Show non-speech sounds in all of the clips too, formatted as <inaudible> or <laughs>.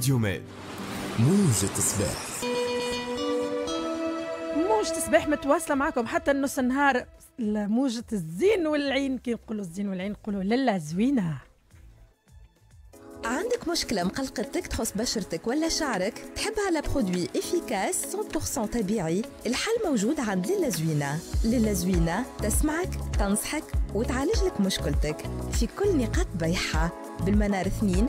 ديوميد موجة صباح موجة صباح متواصلة معكم حتى نص النهار موجة الزين والعين كي نقولوا الزين والعين نقولوا للا زوينة عندك مشكلة مقلقتك تخص بشرتك ولا شعرك تحبها برودوي افيكاس 100% طبيعي الحل موجود عند للا زوينة للا زوينة تسمعك تنصحك وتعالج لك مشكلتك في كل نقاط بيحة بالمنار 2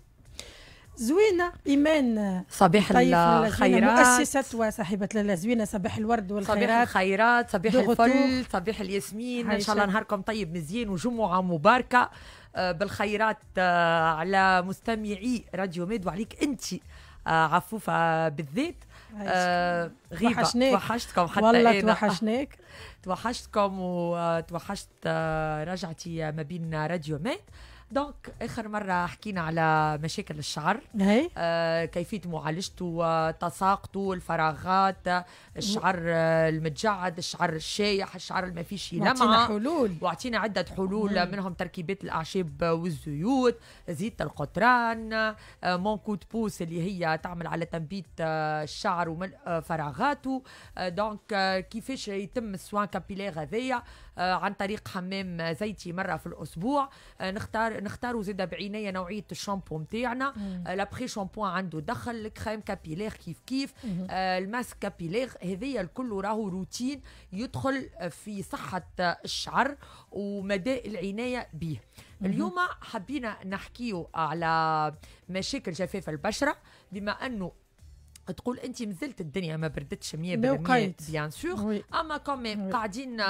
زوينه ايمان صباح طيب، الخيرات مؤسسه وصاحبه لالا زوينه صباح الورد والخيرات صباح الخيرات صباح الفل صباح الياسمين ان شاء الله نهاركم طيب مزيان وجمعه مباركه آه، بالخيرات آه، على مستمعي راديو ميد وعليك انت آه، عفوفه بالذات غيبه توحشناك توحشتكم حتى والله توحشناك <laughs> توحشتكم وتوحشت رجعتي ما بين راديو ميد دونك اخر مره حكينا على مشاكل الشعر هي. آه كيفيه معالجته تساقطه الفراغات الشعر المتجعد الشعر الشايح الشعر اللي ما فيش لمعه حلول واعطينا عده حلول مم. منهم تركيبات الاعشاب والزيوت زيت القطران آه مونكو بوس اللي هي تعمل على تنبيت آه، الشعر وملء آه، فراغاته آه دونك آه كيفاش يتم السوان كابيلير هذايا آه، عن طريق حمام زيتي مره في الاسبوع آه، نختار نختاروا زيد بعنايه نوعيه الشامبو نتاعنا آه، لابخي شامبو عنده دخل الكريم كابيلير كيف كيف الماسك كابيلير هذايا الكل راهو روتين يدخل في صحه الشعر ومدى العنايه به اليوم حبينا نحكيو على مشاكل جفاف البشره بما انه تقول انت مازلت الدنيا ما بردتش 100% بيان سور اما كوميم قاعدين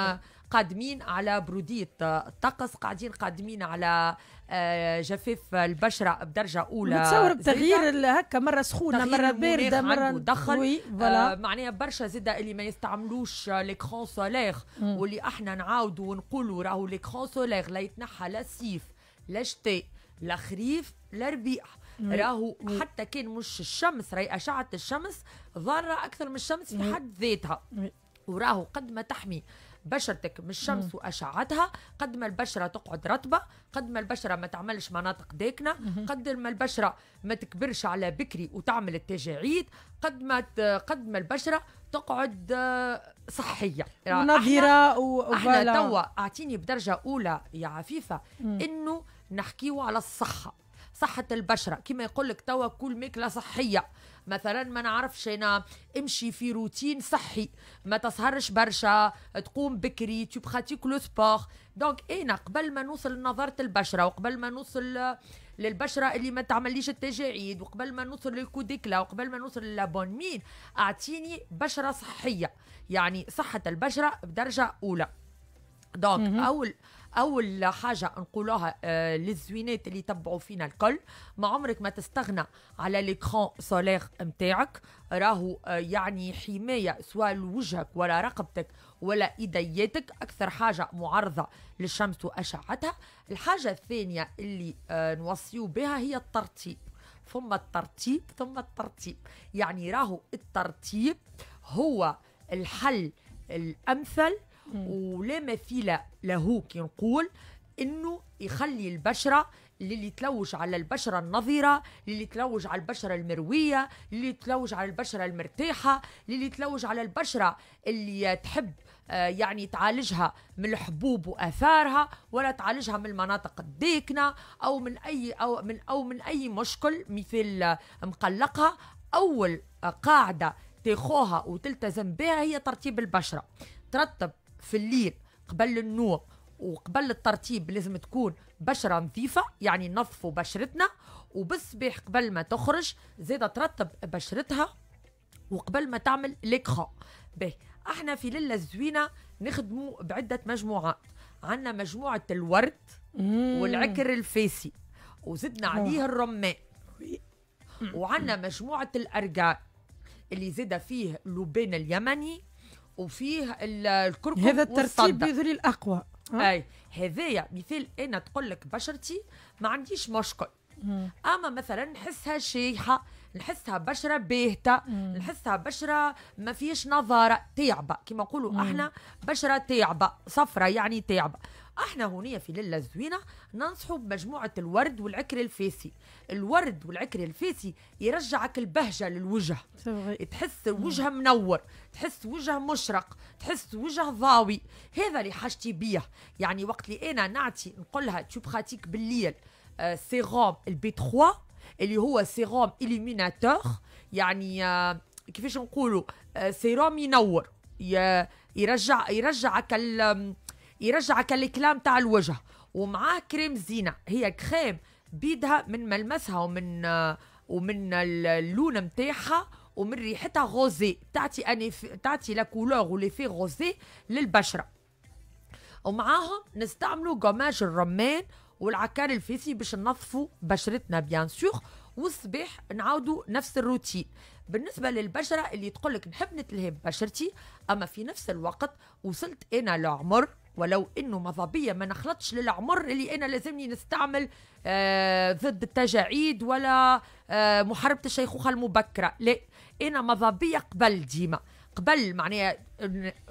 قادمين على برودية الطقس قاعدين قادمين على آه، جفاف البشرة بدرجة أولى متصور بتغيير هكا مرة سخونة مرة باردة مرة دخل آه معناها برشا زادة اللي ما يستعملوش ليكخون آه، سوليغ mm. واللي احنا نعاودوا ونقولوا راهو ليكخون سوليغ لا يتنحى لا الصيف لا الشتاء لا خريف لا ربيع راهو حتى كان مش الشمس راهي اشعه الشمس ضاره اكثر من الشمس في حد ذاتها وراهو قد ما تحمي بشرتك من الشمس واشعتها قد ما البشره تقعد رطبه قد ما البشره ما تعملش مناطق داكنه قد ما البشره ما تكبرش على بكري وتعمل التجاعيد قد ما قد ما البشره تقعد آه، صحيه آه، نظيره و احنا توا اعطيني بدرجه اولى يا عفيفه انه نحكيو على الصحه صحه البشره كما يقول لك توا كل ماكله صحيه مثلا ما نعرفش انا امشي في روتين صحي ما تسهرش برشا تقوم بكري تو براتيك لو سبور دونك انا قبل ما نوصل لنظرة البشره وقبل ما نوصل للبشره اللي ما تعمليش التجاعيد وقبل ما نوصل للكوديكلا وقبل ما نوصل للابون مين اعطيني بشره صحيه يعني صحه البشره بدرجه اولى دونك اول اول حاجه نقولوها آه، للزوينات اللي تبعوا فينا الكل ما عمرك ما تستغنى على ليكرون سولير نتاعك راهو آه، يعني حمايه سواء لوجهك ولا رقبتك ولا ايدياتك اكثر حاجه معرضه للشمس واشعتها الحاجه الثانيه اللي آه، نوصيو بها هي الترطيب ثم الترتيب ثم الترتيب يعني راهو الترتيب هو الحل الامثل ولا مثيل له كي نقول انه يخلي البشره اللي تلوج على البشرة النظيره اللي تلوج على البشرة المروية اللي تلوج على البشرة المرتاحة اللي تلوج على البشرة اللي تحب آه، يعني تعالجها من الحبوب واثارها ولا تعالجها من المناطق الداكنه او من اي او من او من اي مشكل مثل آه، مقلقها اول قاعده تاخوها وتلتزم بها هي ترتيب البشره ترتب في الليل قبل النوم وقبل الترتيب لازم تكون بشره نظيفه يعني نظفوا بشرتنا وبالصباح قبل ما تخرج زاده ترتب بشرتها وقبل ما تعمل ليكخون به احنا في ليله الزوينه نخدموا بعده مجموعات عندنا مجموعه الورد والعكر الفاسي وزدنا عليه الرمان وعندنا مجموعه الارجان اللي زاد فيه لوبين اليمني وفيه الكركم هذا الترتيب بيظهر الاقوى اي هذايا مثال انا تقول لك بشرتي ما عنديش مشكل اما مثلا نحسها شيحه نحسها بشره باهته نحسها بشره ما فيش نظاره تعبه كما نقولوا احنا بشره تعبه صفرة يعني تعبه احنا هونيا في ليلة زوينة ننصحوا بمجموعة الورد والعكر الفيسي الورد والعكر الفيسي يرجعك البهجة للوجه تحس الوجه mm. منور تحس وجه مشرق تحس وجه ضاوي هذا اللي حاجتي بيه يعني وقت اللي انا نعطي نقول لها تو بالليل آه سيروم البي 3 اللي هو سيروم اليميناتور يعني آه كيفاش نقولوا آه سيروم ينور يرجع يرجعك يرجعك الكلام تاع الوجه ومعاه كريم زينة هي كريم بيدها من ملمسها ومن ومن اللون نتاعها ومن ريحتها غوزي تعطي أني تعطي لا كولور وليفي غوزي للبشره ومعاهم نستعملوا قماش الرمان والعكار الفيسي باش ننظفوا بشرتنا بيان سور والصباح نعاودوا نفس الروتين بالنسبه للبشره اللي تقول لك نحب نتلهي ببشرتي اما في نفس الوقت وصلت انا لعمر ولو انه ماذا بيا ما نخلطش للعمر اللي انا لازمني نستعمل آه ضد التجاعيد ولا آه محاربه الشيخوخه المبكره لا انا ماذا بيا قبل ديما قبل معناها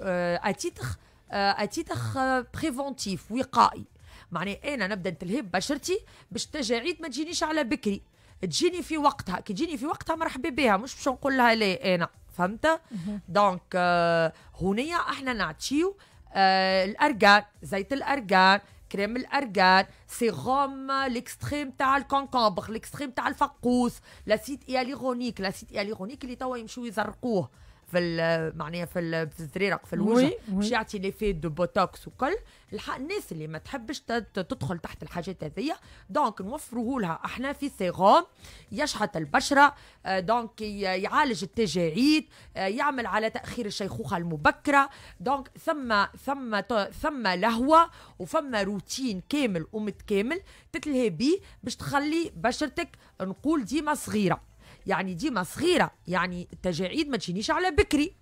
آه اتيتخ آه اتيتخ آه، بريفونتيف وقائي معناها انا نبدا نتلهب بشرتي باش التجاعيد ما تجينيش على بكري تجيني في وقتها كي تجيني في وقتها مرحبا بها مش باش نقول لها لا انا فهمت دونك آه هنيا احنا نعطيو آه زيت الارغان كريم سي سيغوم ليكستريم تاع الكونكومبر ليكستريم تاع الفقوس لاسيد اياليغونيك لاسيد اياليغونيك اللي توا يمشيو يزرقوه في معناها في في الزريرق في الوجه باش يعطي ليفي دو بوتوكس وكل الحق الناس اللي ما تحبش تدخل تحت الحاجات هذيا دونك نوفروه لها احنا في سيغوم يشحط البشره دونك آه، يعالج التجاعيد آه، يعمل على تاخير الشيخوخه المبكره دونك ثم ثم ثم لهوه وثم روتين كامل ومتكامل تتلهي بيه باش تخلي بشرتك نقول ديما صغيره يعني ديما صغيره يعني التجاعيد ما تجينيش على بكري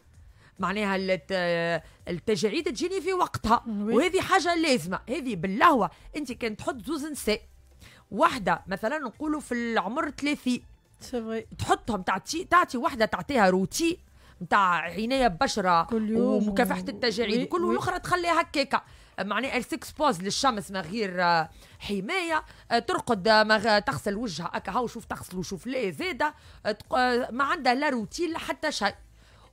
معناها التجاعيد تجيني في وقتها وهذه حاجه لازمه هذه باللهوه انت كان تحط زوز نساء واحده مثلا نقولوا في العمر 30 تحطهم تعطي تعطي واحده تعطيها روتي نتاع عنايه ببشره ومكافحه التجاعيد كل الاخرى تخليها هكاكا معناها سيكسبوز للشمس من غير آه، حمايه آه، ترقد آه، تغسل وجهها هكا هاو شوف تغسل وشوف لا زاده ما عندها لا روتين حتى شيء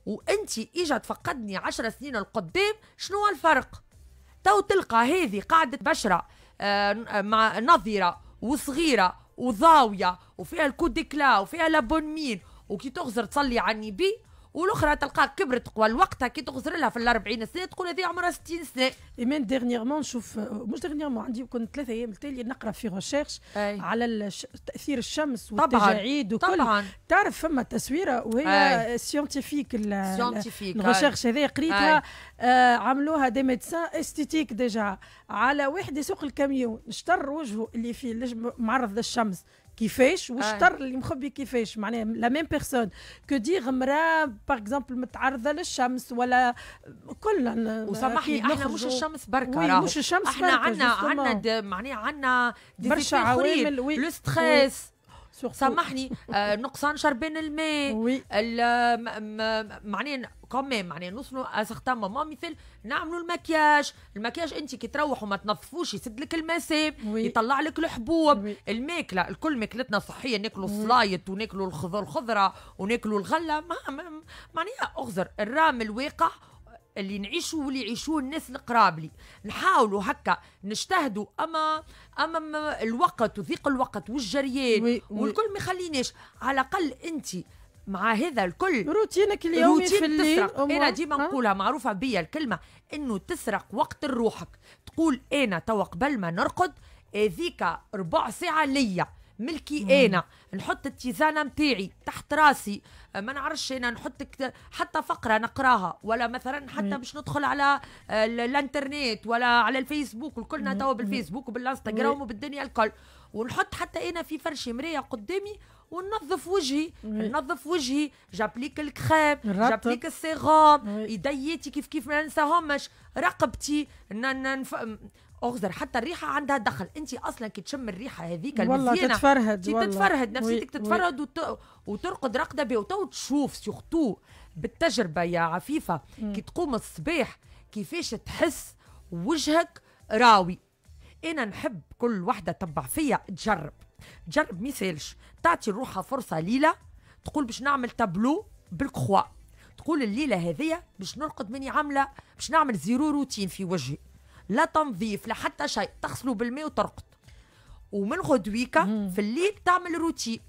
وانت اجا تفقدني عشر سنين القدام شنو الفرق تو تلقى هذه قاعدة بشرة مع نظرة وصغيرة وضاوية وفيها الكود وفيها لابون مين وكي تغزر تصلي على النبي والاخرى تلقاها كبرت قوى الوقت كي تغزر لها في الاربعين سنه تقول هذه عمرها 60 سنه ايمان ديرنييرمون نشوف مش ديرنييرمون عندي كنت ثلاثة ايام التالي نقرا في ريشيرش على تاثير الشمس والتجاعيد وكل طبعا تعرف فما تصويره وهي سيونتيفيك سيونتيفيك الريشيرش هذه قريتها آه عملوها دي ميدسان استيتيك ديجا على واحد يسوق الكاميون شطر وجهه اللي فيه معرض للشمس كيفاش وشطر آه. اللي مخبي كيفاش معناها لا ميم بيرسون كو دير مراه باغ اكزومبل متعرضه للشمس ولا كلنا وسامحني احنا مش الشمس برك وي مش الشمس احنا عندنا عندنا معناها عندنا برشا عوامل لو ستريس سامحني <laughs> آه، نقصان شربان الماء وي معناها كمان معناها نوصلوا اسختام ماما مثل نعملوا المكياج المكياج انت كي تروح وما تنظفوش يسد لك المسام يطلع لك الحبوب الماكله الكل ماكلتنا صحيه ناكلوا السلايط وناكلوا الخضر الخضره وناكلوا الغله معناها اغزر الرام الواقع اللي نعيشوا واللي يعيشوه الناس القراب لي نحاولوا هكا نجتهدوا اما اما الوقت وضيق الوقت والجريان والكل ما يخليناش على الاقل انت مع هذا الكل روتينك اليومي روتين في الليل تسرق انا ديما نقولها معروفه بيا الكلمه انه تسرق وقت لروحك تقول انا توا قبل ما نرقد هذيك ربع ساعه ليا ملكي مم. انا نحط التيزانه نتاعي تحت راسي آه، ما نعرفش انا نحط حتى فقره نقراها ولا مثلا حتى باش ندخل على آه، الانترنت ولا على الفيسبوك وكلنا توا بالفيسبوك وبالانستغرام وبالدنيا الكل ونحط حتى انا في فرشي مرايه قدامي وننظف وجهي ننظف وجهي جابليك الكريم جابليك السيغوم يديتي كيف كيف ما ننساهمش رقبتي ننف... اغزر حتى الريحه عندها دخل انت اصلا كي تشم الريحه هذيك والله تتفرهد والله تتفرهد نفسيتك تتفرهد وت... وترقد رقده بها وتو تشوف سيغتو بالتجربه يا عفيفه مم. كي تقوم الصباح كيفاش تحس وجهك راوي انا نحب كل وحده تبع فيا تجرب تجرب ميسالش تعطي روحها فرصه ليله تقول باش نعمل تابلو بالكخوا تقول الليله هذيا باش نرقد ماني عامله باش نعمل زيرو روتين في وجهي لا تنظيف لا حتى شيء تغسلوا بالماء وترقد ومن غدويكا في الليل تعمل روتي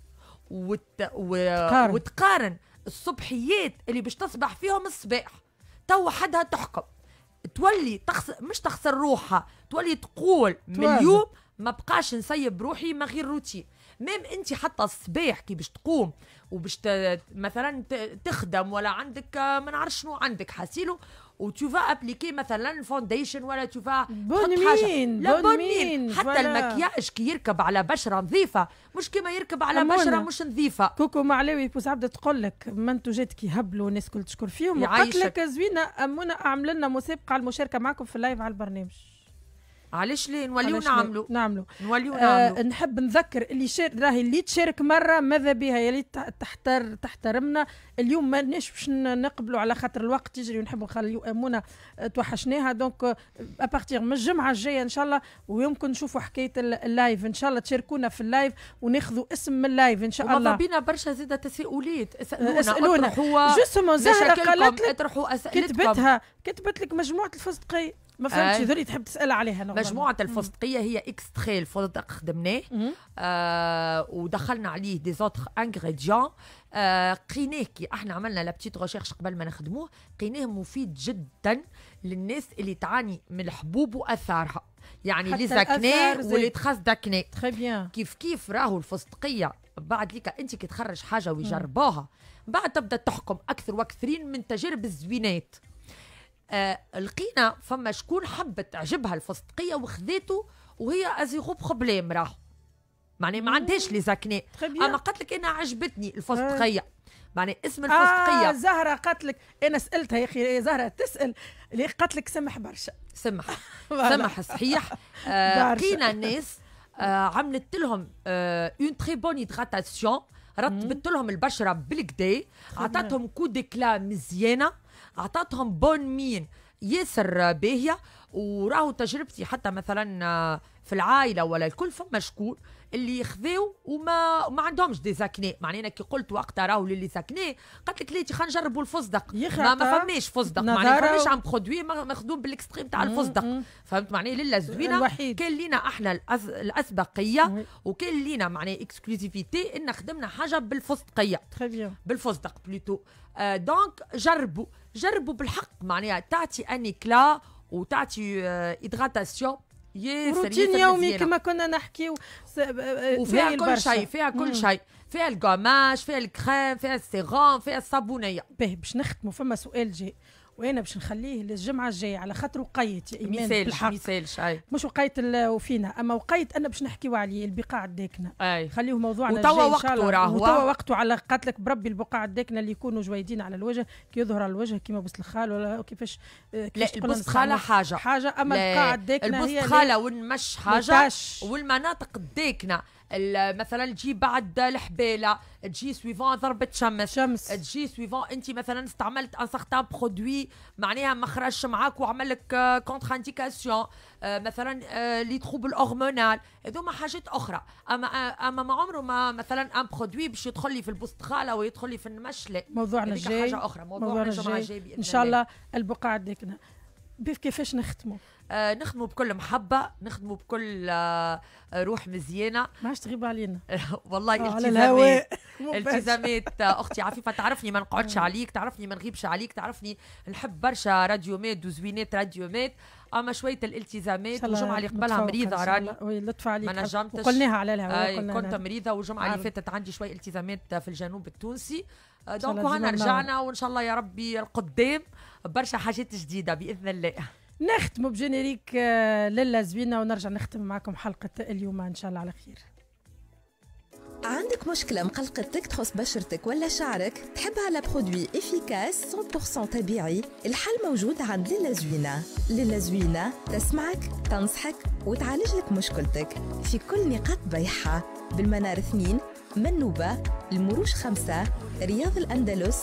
وت... و... تقارن. وتقارن الصبحيات اللي باش تصبح فيهم الصباح تو وحدها تحكم تولي تخسر مش تخسر روحها تولي تقول من اليوم ما بقاش نسيب روحي ما غير روتين ميم انت حتى الصباح كي باش تقوم وباش ت... مثلا تخدم ولا عندك ما نعرف شنو عندك حاسيلو وتو فا ابليكي مثلا فونديشن ولا تو فا بون مين بون مين حتى ولا. المكياج كي يركب على بشره نظيفه مش كيما يركب على بشره مش نظيفه كوكو معلاوي بوس عبد تقول لك منتوجات كي هبلوا الناس كل تشكر فيهم وقالت لك زوينه امونه اعمل لنا مسابقه على المشاركه معكم في اللايف على البرنامج علاش ليه نوليو نعملوا نعملو نوليو نعملوا آه نحب نذكر اللي شارك راهي اللي تشارك مره ماذا بها يا اللي تحتر تحترمنا اليوم ما لناش باش نقبلوا على خاطر الوقت يجري ونحبوا نخليو امونه توحشناها دونك ابارتيغ euh, من الجمعه الجايه ان شاء الله ويمكن نشوفوا حكايه اللايف ان شاء الله تشاركونا في اللايف وناخذوا اسم من اللايف ان شاء وماذا الله بينا برشا زاده تساؤلات اسالونا هو جوستومون زهره قالت لك اطرحوا كتبتها كتبت لك مجموعه الفستقي ما فهمتش ذولي تحب تسال عليها نورمال. مجموعه الفستقيه هي اكستري الفستق خدمناه آه ودخلنا عليه دي زوتر انغريديون آه، قيناه كي احنا عملنا لابتيت ريشيرش قبل ما نخدموه قيناه مفيد جدا للناس اللي تعاني من الحبوب واثارها يعني لي زاكني واللي تخص داكني كيف كيف راهو الفستقيه بعد ليك انت كي تخرج حاجه ويجربوها بعد تبدا تحكم اكثر واكثرين من تجارب الزوينات آه لقينا فما شكون حبت تعجبها الفستقيه وخذاته وهي ازيغوب بروبليم راهو معناها ما عندهاش لي زاكني اما قالت لك انا عجبتني الفستقيه آه. معناها اسم الفستقيه آه زهره قالت لك انا سالتها يا اخي زهره تسال ليه قالت لك سمح برشا سمح <laughs> سمح صحيح آه لقينا الناس آه عملت لهم اون تري بون هيدراتاسيون رطبت لهم البشره بالكدا عطاتهم كو ديكلا مزيانه عطاتهم بون مين ياسر باهيه وراهو تجربتي حتى مثلا آه، في العائله ولا الكل فما شكون اللي خذاو وما وما عندهمش دي زاكني معناها كي قلت وقتها راهو للي زاكني قالت لك ليتي خلينا نجربوا الفصدق ما, ما آه. فماش فصدق معناها ما فماش عن برودوي مخدوم بالاكستريم تاع الفصدق فهمت معناها لله الوحيد كان لينا احنا الاسبقيه وكان لينا معناها اكسكلوزيفيتي ان خدمنا حاجه بالفستقيه بالفصدق بلوتو آه دونك جربوا جربوا بالحق معناها تعطي انيكلا وتعطي آه ادغاتاسيون ياسر روتين يومي كما كنا نحكيو وفيها كل شيء فيها كل شيء فيها القماش فيها الكريم فيها السيغون فيها الصابونيه باهي باش نختموا فما سؤال جاي وانا باش نخليه للجمعه الجايه على خاطر وقيت ايمان بالحق مثالش اي مش وقيت وفينا اما وقيت انا باش نحكيوا عليه البقاع الداكنه اي خليه موضوعنا وتوا وقته راهو وتوا آه. وقته على قتلك بربي البقاع الداكنه اللي يكونوا جويدين على الوجه كي يظهر على الوجه كيما الخال ولا كيفاش آه، لا البوسخاله حاجه حاجه اما البقاع الداكنه هي البوسخاله والمش حاجه والمناطق الداكنه مثلا تجي بعد الحباله تجي سويفون ضربه شمس شمس تجي سويفون انت مثلا استعملت ان سارتان برودوي معناها ما خرجش معاك وعمل لك كونتر انديكاسيون مثلا آه، لي تروبل هرمونال هذوما حاجات اخرى اما آه، اما ما عمره ما مثلا ان برودوي باش يدخل لي في البستخاله ويدخل لي في النمش لا موضوعنا الجاي حاجه اخرى موضوعنا موضوع الجاي ان شاء الله البقعه ديكنا كيفاش نختموا آه، نخدموا بكل محبه نخدموا بكل آه، روح مزيانه ما تغيب علينا <laughs> والله آه، التزامات <laughs> التزامات <laughs> اختي عفيفه تعرفني ما نقعدش عليك تعرفني ما نغيبش عليك تعرفني نحب برشا راديو وزوينات راديو ميت اما شويه الالتزامات الجمعه اللي قبلها مريضه راني لطف عليك ما نجمتش قلناها على الهواء كنت مريضه والجمعه اللي فاتت عندي شويه التزامات في الجنوب التونسي دونك هنا رجعنا وان شاء الله يا ربي القدام برشا حاجات جديده باذن الله نختم بجينيريك آه، للا زوينه ونرجع نختم معكم حلقه اليوم ان شاء الله على خير عندك مشكلة مقلقتك تخص بشرتك ولا شعرك تحبها برودوي افيكاس 100% طبيعي الحل موجود عند للا زوينة للا زوينة تسمعك تنصحك وتعالج لك مشكلتك في كل نقاط بيحة بالمنار 2 منوبة المروج 5 رياض الأندلس